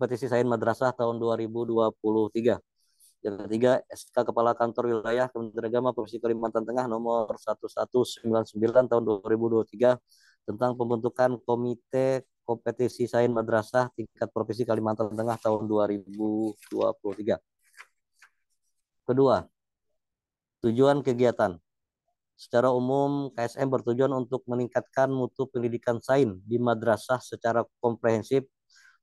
kompetisi Sain madrasah tahun 2023. Yang ketiga, SK Kepala Kantor Wilayah Kementerian Agama Provinsi Kalimantan Tengah nomor 1199 tahun 2023 tentang pembentukan Komite Kompetisi Sain Madrasah tingkat Provinsi Kalimantan Tengah tahun 2023. Kedua, tujuan kegiatan. Secara umum, KSM bertujuan untuk meningkatkan mutu pendidikan Sain di madrasah secara komprehensif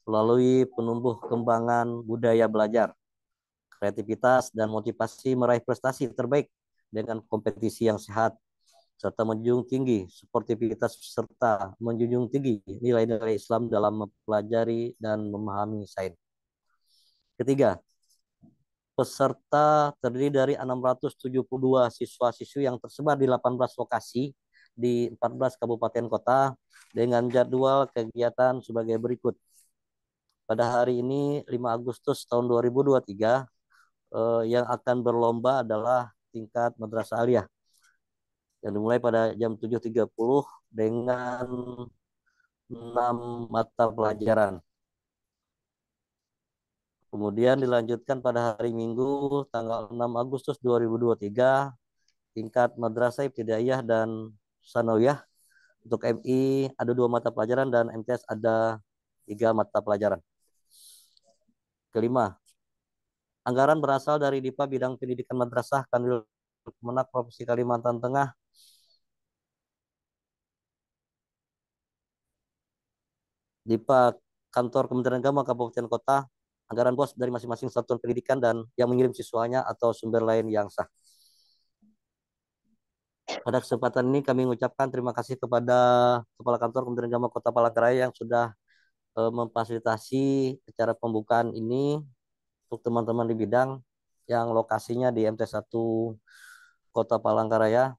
melalui penumbuh kembangan budaya belajar, kreativitas, dan motivasi meraih prestasi terbaik dengan kompetisi yang sehat, serta menjunjung tinggi sportivitas serta menjunjung tinggi nilai-nilai Islam dalam mempelajari dan memahami sains. Ketiga, peserta terdiri dari 672 siswa-siswi yang tersebar di 18 lokasi di 14 kabupaten kota dengan jadwal kegiatan sebagai berikut pada hari ini 5 Agustus tahun 2023 eh, yang akan berlomba adalah tingkat madrasah aliyah yang dimulai pada jam 7.30 dengan 6 mata pelajaran. Kemudian dilanjutkan pada hari Minggu tanggal 6 Agustus 2023 tingkat madrasah ibtidaiyah dan sanawiyah untuk MI ada dua mata pelajaran dan MTS ada tiga mata pelajaran. Kelima, anggaran berasal dari DIPA bidang pendidikan madrasah Kanwil Kemenak Provinsi Kalimantan Tengah DIPA Kantor Kementerian Agama Kabupaten Kota anggaran bos dari masing-masing satuan pendidikan dan yang mengirim siswanya atau sumber lain yang sah. Pada kesempatan ini kami mengucapkan terima kasih kepada Kepala Kantor Kementerian Agama Kota Palangkaraya yang sudah Eh, memfasilitasi acara pembukaan ini untuk teman-teman di bidang yang lokasinya di MT1 Kota Palangkaraya.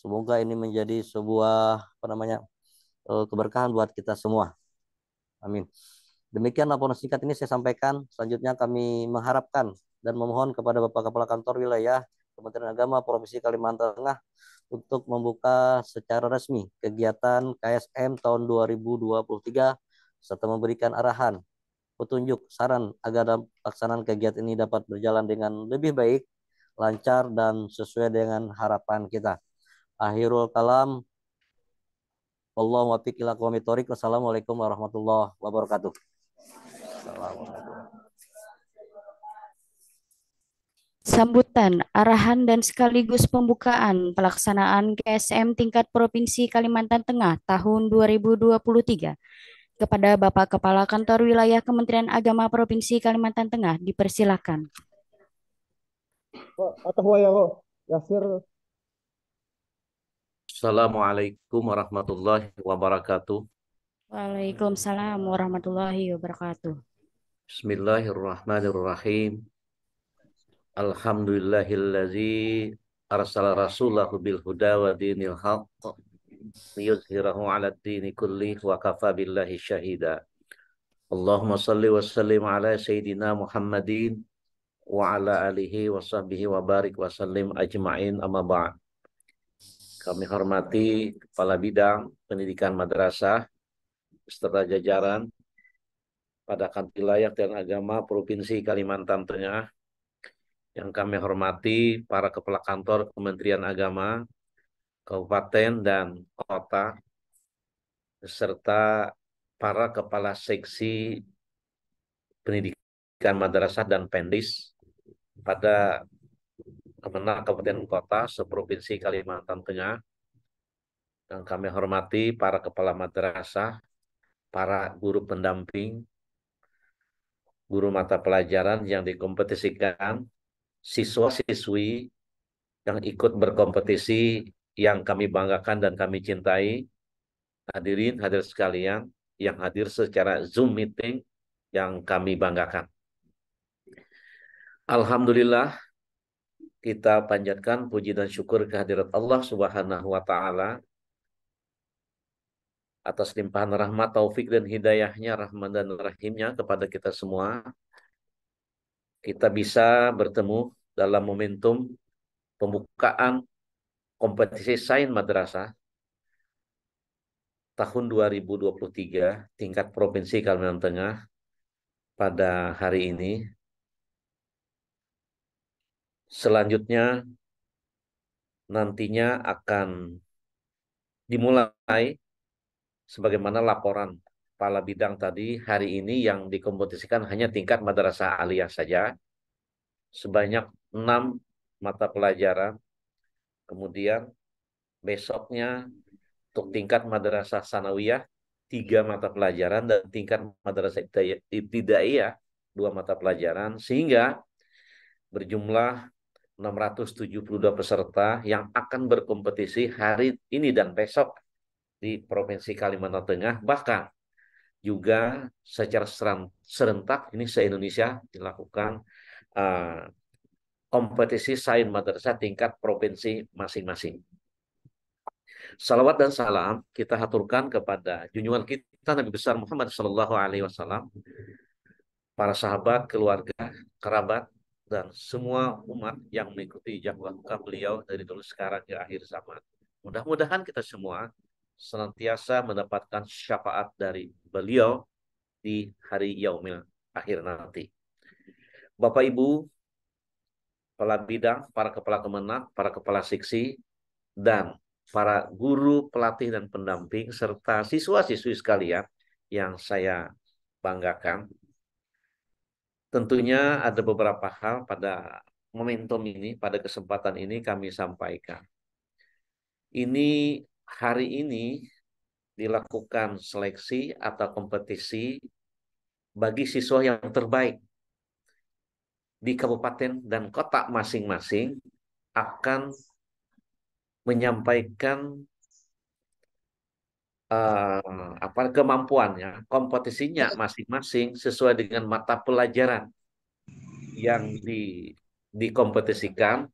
Semoga ini menjadi sebuah apa namanya eh, keberkahan buat kita semua. Amin. Demikian laporan singkat ini saya sampaikan. Selanjutnya kami mengharapkan dan memohon kepada Bapak Kepala Kantor Wilayah Kementerian Agama Provinsi Kalimantan Tengah untuk membuka secara resmi kegiatan KSM tahun 2023 serta memberikan arahan, petunjuk, saran agar pelaksanaan kegiatan ini dapat berjalan dengan lebih baik, lancar, dan sesuai dengan harapan kita. Akhirul kalam. Allah wafiq Wassalamualaikum warahmatullahi wabarakatuh. Sambutan, arahan dan sekaligus pembukaan pelaksanaan KSM tingkat Provinsi Kalimantan Tengah tahun 2023 kepada Bapak Kepala Kantor Wilayah Kementerian Agama Provinsi Kalimantan Tengah dipersilakan. Assalamualaikum warahmatullahi wabarakatuh. Waalaikumsalam warahmatullahi wabarakatuh. Bismillahirrahmanirrahim. Alhamdulillahillazi arsal rasulahu bil huda wa dinil haqq liyuzhirahu ala dini kulli wa kafa billahi syahida. Allahumma salli wa sallim ala sayidina Muhammadin wa ala alihi wa sahbihi wa barik wa sallim ajma'in amma ba'd. Kami hormati Kepala Bidang Pendidikan Madrasah serta jajaran pada Kantilayak dan Agama Provinsi Kalimantan Tengah yang kami hormati para kepala kantor Kementerian Agama, Kabupaten dan Kota, serta para kepala seksi pendidikan madrasah dan pendis pada Kemenang Kabupaten Kota seprovinsi Kalimantan Tengah yang kami hormati para kepala madrasah, para guru pendamping, guru mata pelajaran yang dikompetisikan, siswa-siswi yang ikut berkompetisi yang kami banggakan dan kami cintai. Hadirin, hadir sekalian yang hadir secara Zoom meeting yang kami banggakan. Alhamdulillah kita panjatkan puji dan syukur kehadirat Allah Subhanahu wa taala atas limpahan rahmat, taufik dan hidayahnya, rahmat dan rahimnya kepada kita semua kita bisa bertemu dalam momentum pembukaan kompetisi sains madrasah tahun 2023 tingkat provinsi Kalimantan Tengah pada hari ini. Selanjutnya nantinya akan dimulai sebagaimana laporan kepala bidang tadi hari ini yang dikompetisikan hanya tingkat madrasah aliyah saja sebanyak enam mata pelajaran kemudian besoknya untuk tingkat madrasah sanawiyah tiga mata pelajaran dan tingkat madrasah ibtidaiyah dua mata pelajaran sehingga berjumlah 672 peserta yang akan berkompetisi hari ini dan besok di Provinsi Kalimantan Tengah bahkan juga secara serentak ini se-Indonesia dilakukan eh, kompetisi sains madrasah tingkat provinsi masing-masing. Salawat dan salam kita haturkan kepada junjungan kita Nabi besar Muhammad Shallallahu Alaihi Wasallam, para sahabat, keluarga, kerabat, dan semua umat yang mengikuti jejak beliau dari dulu sekarang ke akhir zaman. Mudah-mudahan kita semua senantiasa mendapatkan syafaat dari beliau di hari yaumil akhir nanti. Bapak Ibu, kepala bidang, para kepala kemenang, para kepala siksi, dan para guru, pelatih, dan pendamping, serta siswa-siswi sekalian yang saya banggakan. Tentunya ada beberapa hal pada momentum ini, pada kesempatan ini kami sampaikan. Ini hari ini dilakukan seleksi atau kompetisi bagi siswa yang terbaik di kabupaten dan kota masing-masing akan menyampaikan uh, apa kemampuannya, kompetisinya masing-masing sesuai dengan mata pelajaran yang di dikompetisikan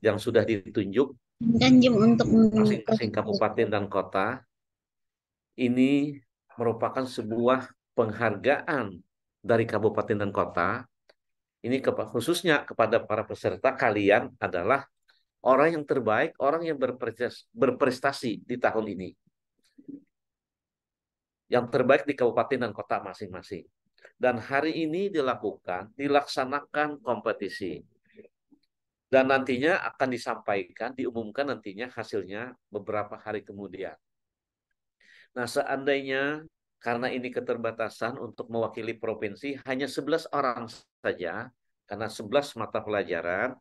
yang sudah ditunjuk Kanjeng untuk masing-masing kabupaten dan kota ini merupakan sebuah penghargaan dari kabupaten dan kota ini khususnya kepada para peserta kalian adalah orang yang terbaik, orang yang berprestasi di tahun ini. Yang terbaik di kabupaten dan kota masing-masing. Dan hari ini dilakukan, dilaksanakan kompetisi dan nantinya akan disampaikan, diumumkan nantinya hasilnya beberapa hari kemudian. Nah, seandainya karena ini keterbatasan untuk mewakili provinsi hanya 11 orang saja karena 11 mata pelajaran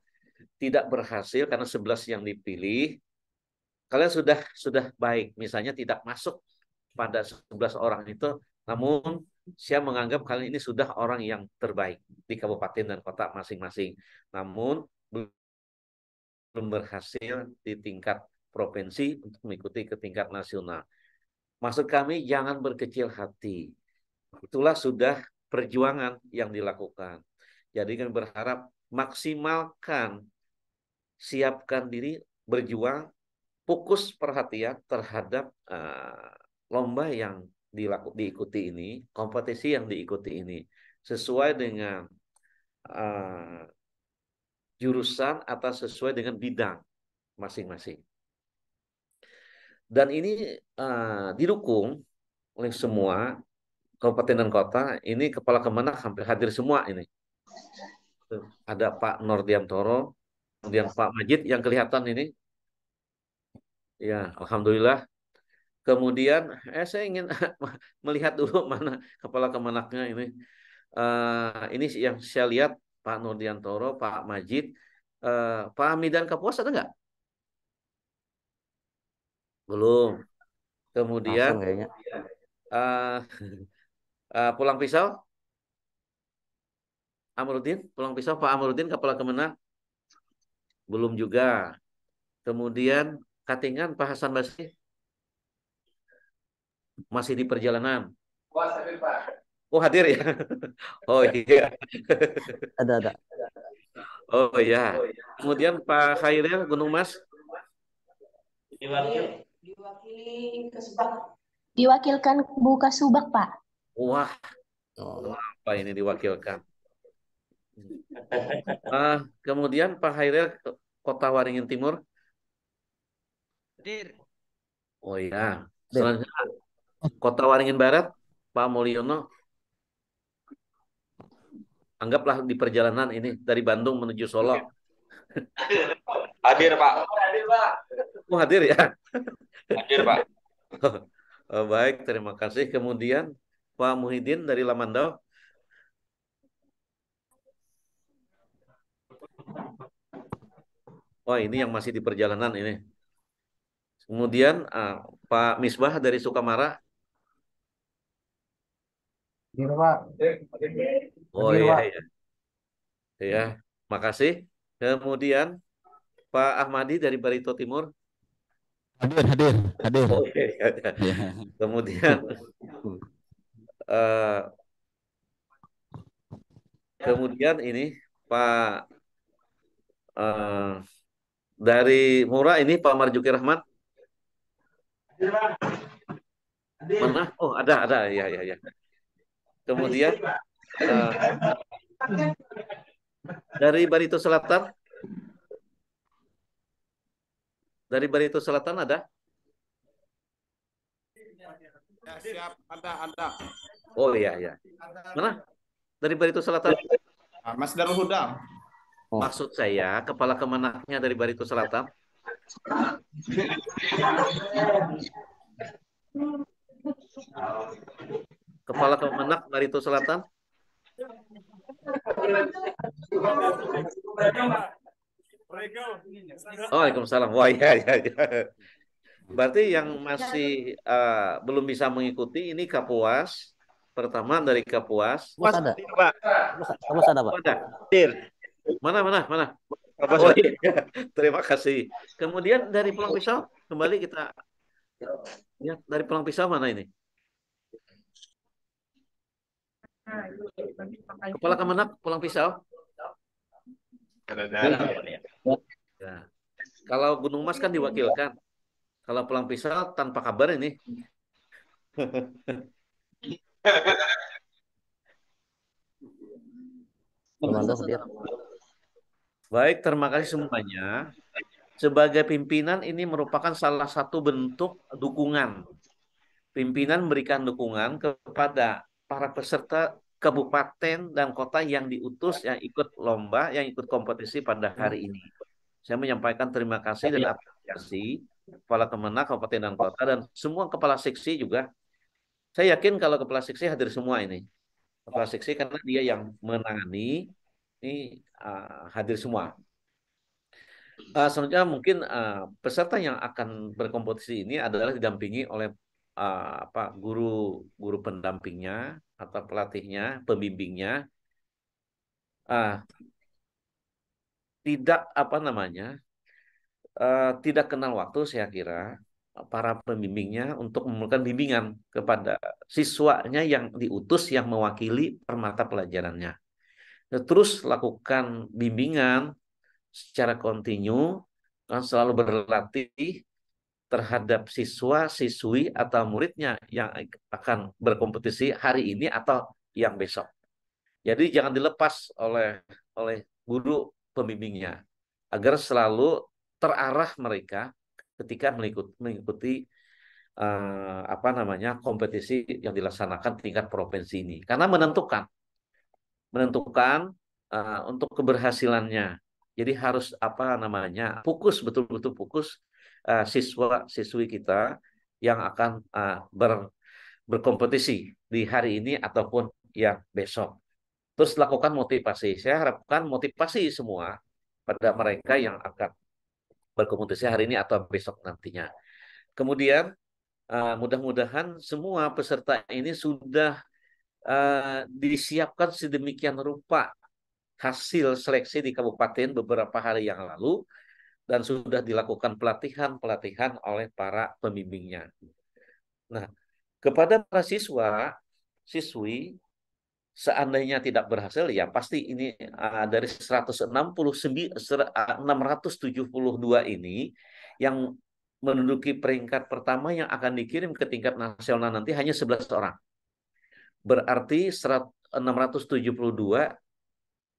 tidak berhasil karena 11 yang dipilih kalian sudah sudah baik misalnya tidak masuk pada 11 orang itu namun saya menganggap kalian ini sudah orang yang terbaik di kabupaten dan kota masing-masing namun belum berhasil di tingkat provinsi untuk mengikuti ke tingkat nasional. Maksud kami jangan berkecil hati. Itulah sudah perjuangan yang dilakukan. Jadi kami berharap maksimalkan, siapkan diri, berjuang, fokus perhatian terhadap uh, lomba yang dilaku, diikuti ini, kompetisi yang diikuti ini, sesuai dengan uh, jurusan atau sesuai dengan bidang masing-masing. Dan ini uh, didukung oleh semua kabupaten dan kota. Ini kepala kemenak hampir hadir semua ini. Ada Pak Nordiantoro, kemudian Pak Majid yang kelihatan ini. Ya, alhamdulillah. Kemudian eh saya ingin melihat dulu mana kepala kemenaknya ini. Uh, ini yang saya lihat Pak Nurdiantoro, Pak Majid, eh, Pak Hamidan Kapuas ada nggak? Belum. Kemudian uh, uh, Pulang Pisau, Amrudin, Pulang Pisau, Pak Amrudin Kepala Kemenang, belum juga. Kemudian Katingan, Pak Hasan Basri, masih di perjalanan. Oh hadir ya? Oh iya. Ada ada. Oh iya. Kemudian Pak Khairil Gunung Mas. Diwakili Diwakilkan buka subak Pak. Wah. Oh. Apa ini diwakilkan? Ah kemudian Pak Khairil Kota Waringin Timur. Hadir. Oh iya. Selanjutnya Kota Waringin Barat Pak Mulyono anggaplah di perjalanan ini dari Bandung menuju Solo. Hadir Pak. Hadir Pak. Oh, hadir ya. Hadir Pak. Oh, baik, terima kasih. Kemudian Pak Muhyiddin dari Lamandau. Wah, oh, ini yang masih di perjalanan ini. Kemudian uh, Pak Misbah dari Sukamara. Hadir Pak. Hadir. Oh iya, iya iya. Ya, makasih. Kemudian Pak Ahmadi dari Barito Timur. Hadir, hadir, hadir. Oke. Oh, okay, iya, iya, Kemudian uh, kemudian ini Pak uh, dari Mura ini Pak Marjuki Rahmat. Mana? Oh, ada, ada. Ya, ya, ya. Kemudian Eh, dari Barito Selatan? Dari Barito Selatan ada? Ya, siap, ada, ada. Oh iya, iya. Mana? Dari Barito Selatan? Ah, Mas Darul Huda. Oh. Maksud saya, kepala kemenaknya dari Barito Selatan? Kepala Kemenak Barito Selatan? Waalaikumsalam. Wah, ya, ya, ya. Berarti yang masih uh, belum bisa mengikuti ini Kapuas. Pertama dari Kapuas. Mas, ada. Pak. Kapuas ada, Pak. Ada. Mana, mana, mana? Kapuas. Oh, iya. Terima kasih. Kemudian dari Pulang Pisau, kembali kita. Ya, dari Pulang Pisau mana ini? Kepala kemenak pulang pisau. Ya. Kalau Gunung Mas kan diwakilkan. Kalau pulang pisau tanpa kabar ini. Baik, terima kasih semuanya. Sebagai pimpinan ini merupakan salah satu bentuk dukungan. Pimpinan memberikan dukungan kepada para peserta kabupaten dan kota yang diutus yang ikut lomba, yang ikut kompetisi pada hari ini. Saya menyampaikan terima kasih dan iya. apresiasi Kepala Kemenang Kabupaten dan Kota dan semua kepala seksi juga. Saya yakin kalau kepala seksi hadir semua ini. Kepala seksi karena dia yang menangani ini uh, hadir semua. Uh, selanjutnya mungkin uh, peserta yang akan berkompetisi ini adalah didampingi oleh Eh, apa guru guru pendampingnya atau pelatihnya, pembimbingnya uh, tidak apa namanya uh, tidak kenal waktu saya kira para pembimbingnya untuk memberikan bimbingan kepada siswanya yang diutus yang mewakili permata pelajarannya. Nah, terus lakukan bimbingan secara kontinu, selalu berlatih terhadap siswa, siswi, atau muridnya yang akan berkompetisi hari ini atau yang besok. Jadi jangan dilepas oleh oleh guru pembimbingnya agar selalu terarah mereka ketika mengikuti, mengikuti eh, apa namanya kompetisi yang dilaksanakan tingkat provinsi ini karena menentukan menentukan eh, untuk keberhasilannya. Jadi harus apa namanya fokus betul-betul fokus uh, siswa siswi kita yang akan uh, ber, berkompetisi di hari ini ataupun yang besok. Terus lakukan motivasi. Saya harapkan motivasi semua pada mereka yang akan berkompetisi hari ini atau besok nantinya. Kemudian uh, mudah-mudahan semua peserta ini sudah uh, disiapkan sedemikian rupa hasil seleksi di kabupaten beberapa hari yang lalu dan sudah dilakukan pelatihan-pelatihan oleh para pembimbingnya. Nah, kepada para siswa, siswi seandainya tidak berhasil ya pasti ini uh, dari 169 672 ini yang menduduki peringkat pertama yang akan dikirim ke tingkat nasional nanti hanya 11 orang. Berarti 672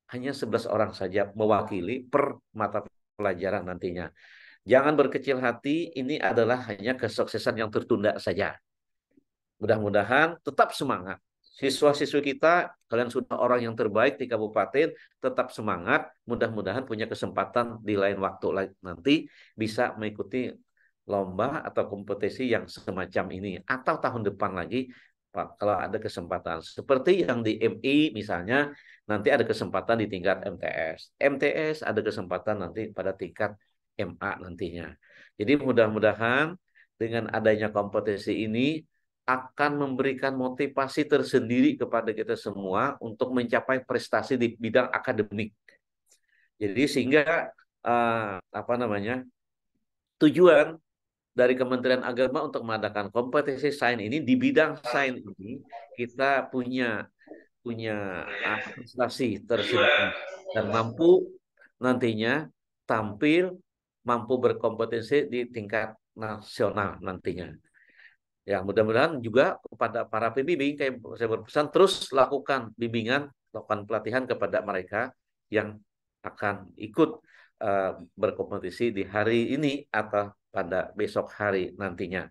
hanya 11 orang saja mewakili per mata pelajaran nantinya. Jangan berkecil hati, ini adalah hanya kesuksesan yang tertunda saja. Mudah-mudahan tetap semangat. Siswa-siswi kita, kalian sudah orang yang terbaik di kabupaten, tetap semangat. Mudah-mudahan punya kesempatan di lain waktu nanti bisa mengikuti lomba atau kompetisi yang semacam ini. Atau tahun depan lagi Pak kalau ada kesempatan. Seperti yang di MI misalnya nanti ada kesempatan di tingkat MTS. MTS ada kesempatan nanti pada tingkat MA nantinya. Jadi mudah-mudahan dengan adanya kompetisi ini akan memberikan motivasi tersendiri kepada kita semua untuk mencapai prestasi di bidang akademik. Jadi sehingga uh, apa namanya tujuan dari Kementerian Agama untuk mengadakan kompetisi sains ini di bidang sains ini kita punya punya asosiasi tersebut dan mampu nantinya tampil mampu berkompetisi di tingkat nasional nantinya. Ya mudah-mudahan juga kepada para pembimbing kayak saya berpesan terus lakukan bimbingan, lakukan pelatihan kepada mereka yang akan ikut eh, berkompetisi di hari ini atau pada besok hari nantinya.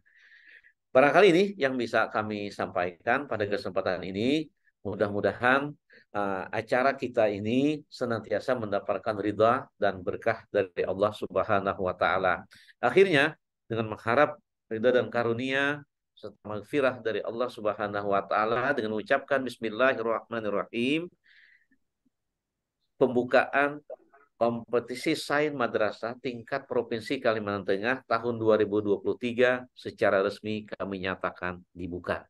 Barangkali ini yang bisa kami sampaikan pada kesempatan ini. Mudah-mudahan uh, acara kita ini senantiasa mendapatkan ridha dan berkah dari Allah Subhanahu wa taala. Akhirnya dengan mengharap ridha dan karunia serta maghfirah dari Allah Subhanahu wa taala dengan mengucapkan bismillahirrahmanirrahim pembukaan kompetisi sains madrasah tingkat Provinsi Kalimantan Tengah tahun 2023 secara resmi kami nyatakan dibuka.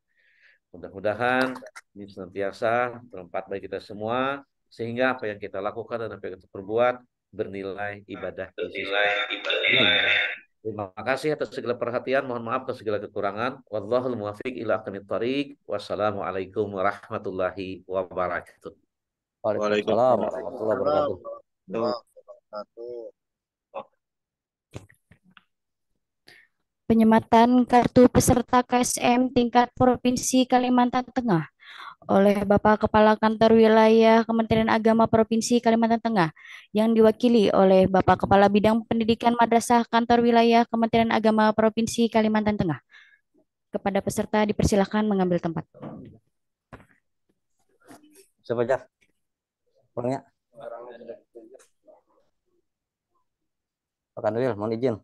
Mudah-mudahan ini senantiasa berempat bagi kita semua sehingga apa yang kita lakukan dan apa yang kita perbuat bernilai ibadah. Bernilai ibadah. Terima kasih atas segala perhatian. Mohon maaf atas segala kekurangan. Wallahul muwafiq ila aqwamit tariq. Wassalamualaikum warahmatullahi wabarakatuh. Waalaikumsalam warahmatullahi wabarakatuh. Penyematan kartu peserta KSM tingkat Provinsi Kalimantan Tengah oleh Bapak Kepala Kantor Wilayah Kementerian Agama Provinsi Kalimantan Tengah yang diwakili oleh Bapak Kepala Bidang Pendidikan Madrasah Kantor Wilayah Kementerian Agama Provinsi Kalimantan Tengah. Kepada peserta dipersilahkan mengambil tempat. Siapa Orangnya? Orangnya. Pak Kanwil, mohon izin.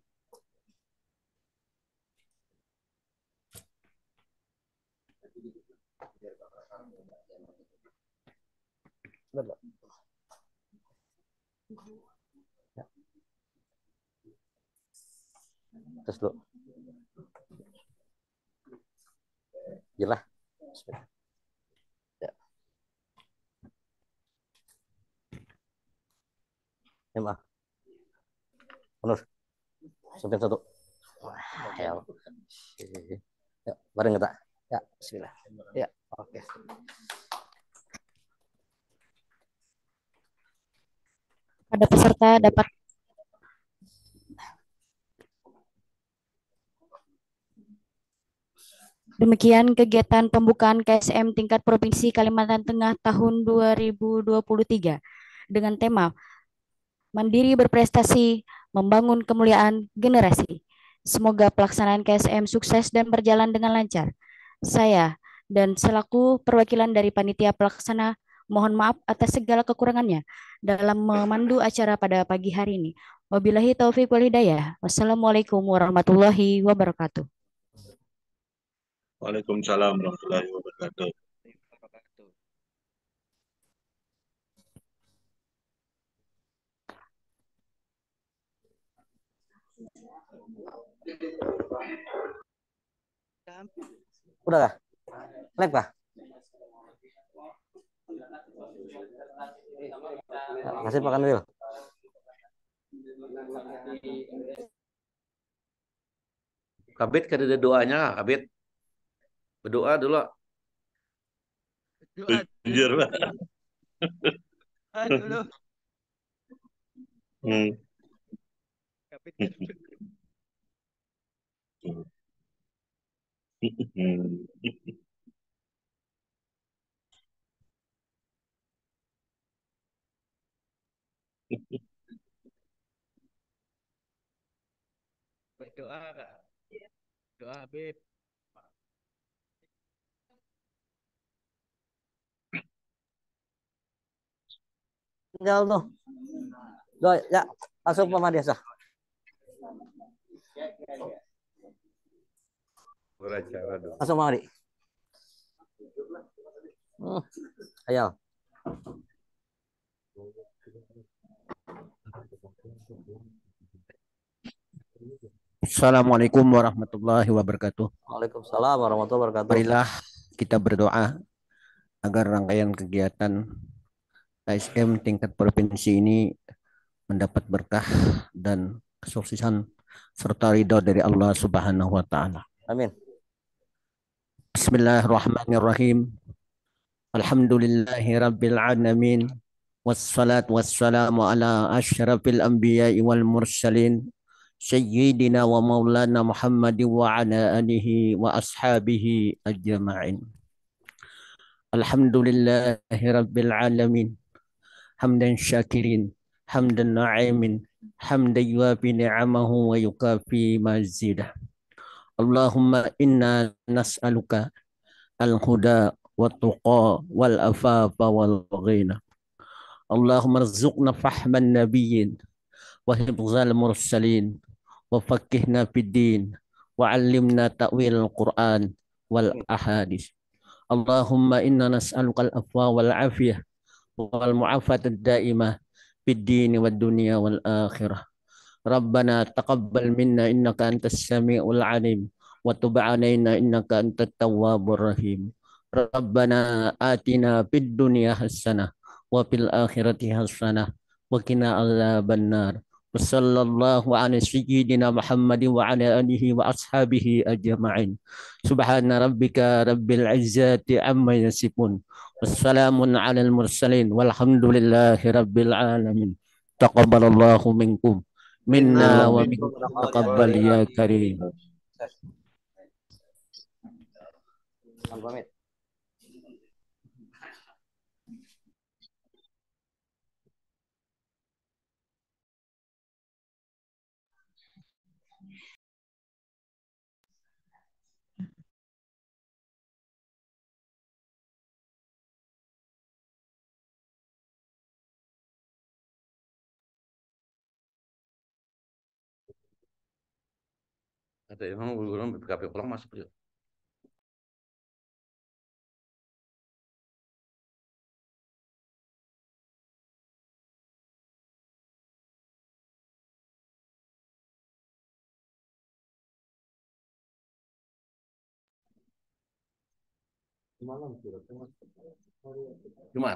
Bentar, ya. Terus dulu. Jelas. Ya. Ya, Benar. Sopir satu. Wah, ya. Ya. ya, bareng kita. Ya, bismillah. Ya, oke. Okay. Ada peserta dapat Demikian kegiatan pembukaan KSM tingkat Provinsi Kalimantan Tengah tahun 2023 dengan tema mandiri berprestasi, membangun kemuliaan generasi. Semoga pelaksanaan KSM sukses dan berjalan dengan lancar. Saya dan selaku perwakilan dari panitia pelaksana mohon maaf atas segala kekurangannya dalam memandu acara pada pagi hari ini. Wabillahi taufik wal hidayah. Wassalamualaikum warahmatullahi wabarakatuh. Waalaikumsalam warahmatullahi wabarakatuh. Udah lah. Lag lah. Kasih Pak Kanwil. Kabit kada doanya, Kabit. Berdoa dulu. Anjir, Pak. Hmm. Kabit. Baik doa, Kak. Doa, Habib. Tinggal tuh. Doa, ya. Langsung ke Beracara dong. Ayo. Assalamualaikum warahmatullahi wabarakatuh. Waalaikumsalam warahmatullahi wabarakatuh. Marilah kita berdoa agar rangkaian kegiatan ASM tingkat provinsi ini mendapat berkah dan kesuksesan serta ridho dari Allah Subhanahu wa taala. Amin. بسم الله الرحمن الرحيم الحمد لله رب العالمين والصلاة والسلام على أشرف الأنبياء والمرسلين سيدنا ومولانا محمد وعلى آله وأصحابه أجمعين الحمد لله رب العالمين حمدا شاكرين حمدا نعيم حمدا يوافي نعمه ويكافي مزيده Allahumma inna nas'aluka al-huda wa tuqa wal afafa wal ghina. Allahumma rzuqna fahman nabiyyin wa hibzal mursalin wa fakihna fid din wa alimna ta'wil al-Qur'an wal ahadis. Allahumma inna nas'aluka al-afwa wal afiyah wal mu'afat al daimah fid din wad dunya wal akhirah. Rabbana taqabbal minna innaka antas samiul alim wa tub alaina innaka antat tawwabur rahim. Rabbana atina fid dunya hasanah wa fil akhirati hasanah wa qina adzabannar. وصلى الله على سيدنا محمد وعلى آله وأصحابه أجمعين سبحان ربك رب العزة عما يصفون والسلام على المرسلين والحمد لله رب العالمين تقبل الله منكم منا نعم، ومن تقبل يا كريم. نعم، Kata Imam Abu Hurairah BKP pulang masuk beliau. Ya? Cuma.